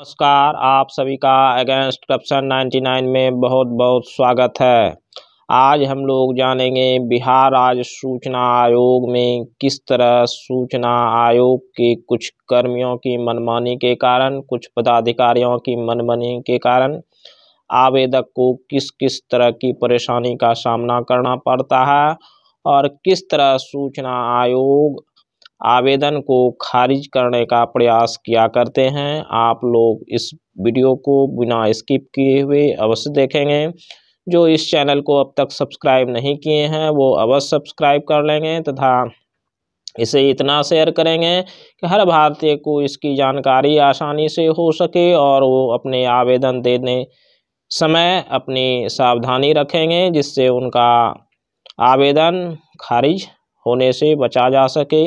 नमस्कार आप सभी का अगेंस्ट करप्शन 99 में बहुत बहुत स्वागत है आज हम लोग जानेंगे बिहार राज्य सूचना आयोग में किस तरह सूचना आयोग के कुछ कर्मियों की मनमानी के कारण कुछ पदाधिकारियों की मनमानी के कारण आवेदक को किस किस तरह की परेशानी का सामना करना पड़ता है और किस तरह सूचना आयोग आवेदन को खारिज करने का प्रयास किया करते हैं आप लोग इस वीडियो को बिना स्किप किए हुए अवश्य देखेंगे जो इस चैनल को अब तक सब्सक्राइब नहीं किए हैं वो अवश्य सब्सक्राइब कर लेंगे तथा इसे इतना शेयर करेंगे कि हर भारतीय को इसकी जानकारी आसानी से हो सके और वो अपने आवेदन देने समय अपनी सावधानी रखेंगे जिससे उनका आवेदन खारिज होने से बचा जा सके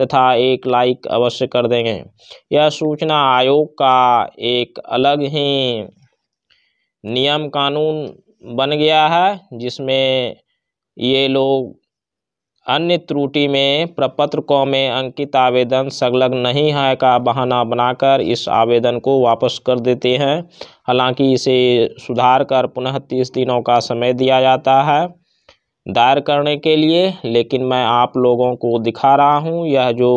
तथा एक लाइक अवश्य कर देंगे यह सूचना आयोग का एक अलग ही नियम कानून बन गया है जिसमें ये लोग अन्य त्रुटि में प्रपत्र को में अंकित आवेदन संलग्न नहीं है का बहाना बनाकर इस आवेदन को वापस कर देते हैं हालांकि इसे सुधार कर पुनः तीस दिनों का समय दिया जाता है दायर करने के लिए लेकिन मैं आप लोगों को दिखा रहा हूँ यह जो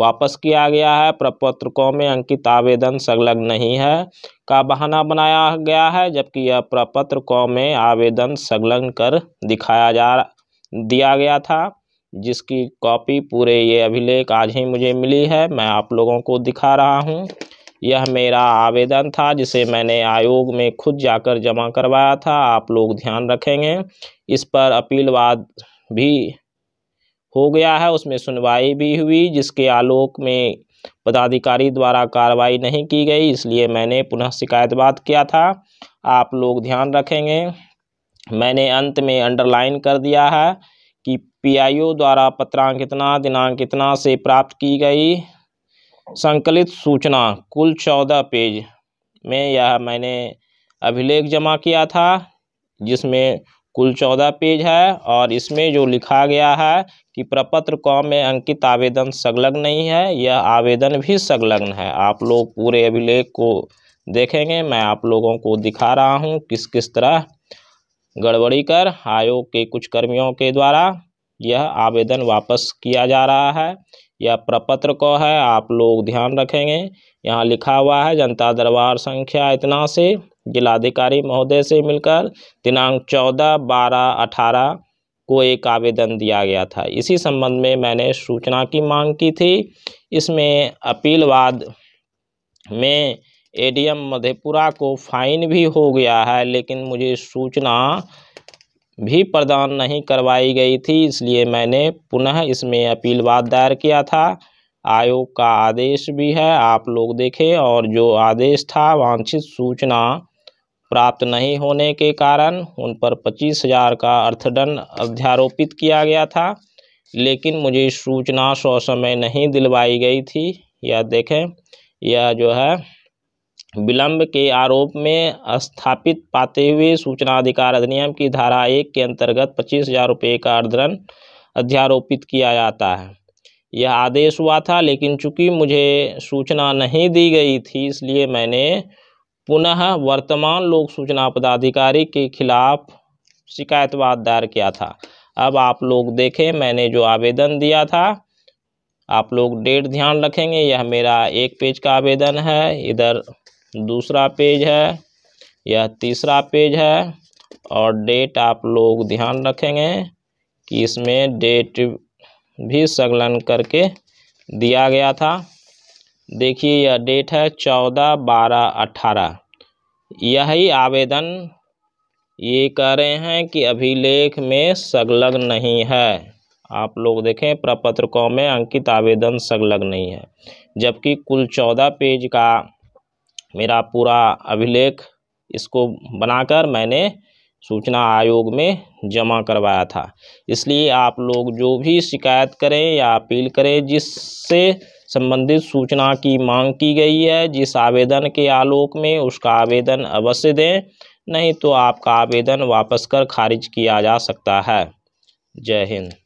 वापस किया गया है प्रपत्र में अंकित आवेदन संलग्न नहीं है का बहाना बनाया गया है जबकि यह प्रपत्र में आवेदन संलग्न कर दिखाया जा दिया गया था जिसकी कॉपी पूरे ये अभिलेख आज ही मुझे मिली है मैं आप लोगों को दिखा रहा हूँ यह मेरा आवेदन था जिसे मैंने आयोग में खुद जाकर जमा करवाया था आप लोग ध्यान रखेंगे इस पर अपीलवाद भी हो गया है उसमें सुनवाई भी हुई जिसके आलोक में पदाधिकारी द्वारा कार्रवाई नहीं की गई इसलिए मैंने पुनः शिकायतवाद किया था आप लोग ध्यान रखेंगे मैंने अंत में अंडरलाइन कर दिया है कि पीआईओ द्वारा पत्रांक कितना दिनांक कितना से प्राप्त की गई संकलित सूचना कुल चौदह पेज में यह मैंने अभिलेख जमा किया था जिसमें कुल चौदह पेज है और इसमें जो लिखा गया है कि प्रपत्र कौ में अंकित आवेदन संलग्न नहीं है यह आवेदन भी संलग्न है आप लोग पूरे अभिलेख को देखेंगे मैं आप लोगों को दिखा रहा हूँ किस किस तरह गड़बड़ी कर आयोग के कुछ कर्मियों के द्वारा यह आवेदन वापस किया जा रहा है यह प्रपत्र को है आप लोग ध्यान रखेंगे यहाँ लिखा हुआ है जनता दरबार संख्या इतना से जिलाधिकारी महोदय से मिलकर दिनांक चौदह बारह अठारह को एक आवेदन दिया गया था इसी संबंध में मैंने सूचना की मांग की थी इसमें अपीलवाद में एडीएम मधेपुरा को फाइन भी हो गया है लेकिन मुझे सूचना भी प्रदान नहीं करवाई गई थी इसलिए मैंने पुनः इसमें अपील वाद दायर किया था आयोग का आदेश भी है आप लोग देखें और जो आदेश था वांछित सूचना प्राप्त नहीं होने के कारण उन पर पच्चीस हजार का अर्थदंड अध्यारोपित किया गया था लेकिन मुझे सूचना सौ समय नहीं दिलवाई गई थी यह देखें यह जो है विलंब के आरोप में स्थापित पाते हुए सूचना अधिकार अधिनियम की धारा एक के अंतर्गत पच्चीस हजार रुपये का अर्धन अध्यारोपित किया जाता है यह आदेश हुआ था लेकिन चूंकि मुझे सूचना नहीं दी गई थी इसलिए मैंने पुनः वर्तमान लोक सूचना पदाधिकारी के खिलाफ शिकायतवाद दायर किया था अब आप लोग देखें मैंने जो आवेदन दिया था आप लोग डेट ध्यान रखेंगे यह मेरा एक पेज का आवेदन है इधर दूसरा पेज है यह तीसरा पेज है और डेट आप लोग ध्यान रखेंगे कि इसमें डेट भी संलग्न करके दिया गया था देखिए यह डेट है चौदह बारह अट्ठारह यही आवेदन ये कह रहे हैं कि अभिलेख में संलग्न नहीं है आप लोग देखें प्रपत्रकों में अंकित आवेदन संलग्न नहीं है जबकि कुल चौदह पेज का मेरा पूरा अभिलेख इसको बनाकर मैंने सूचना आयोग में जमा करवाया था इसलिए आप लोग जो भी शिकायत करें या अपील करें जिससे संबंधित सूचना की मांग की गई है जिस आवेदन के आलोक में उसका आवेदन अवश्य दें नहीं तो आपका आवेदन वापस कर खारिज किया जा सकता है जय हिंद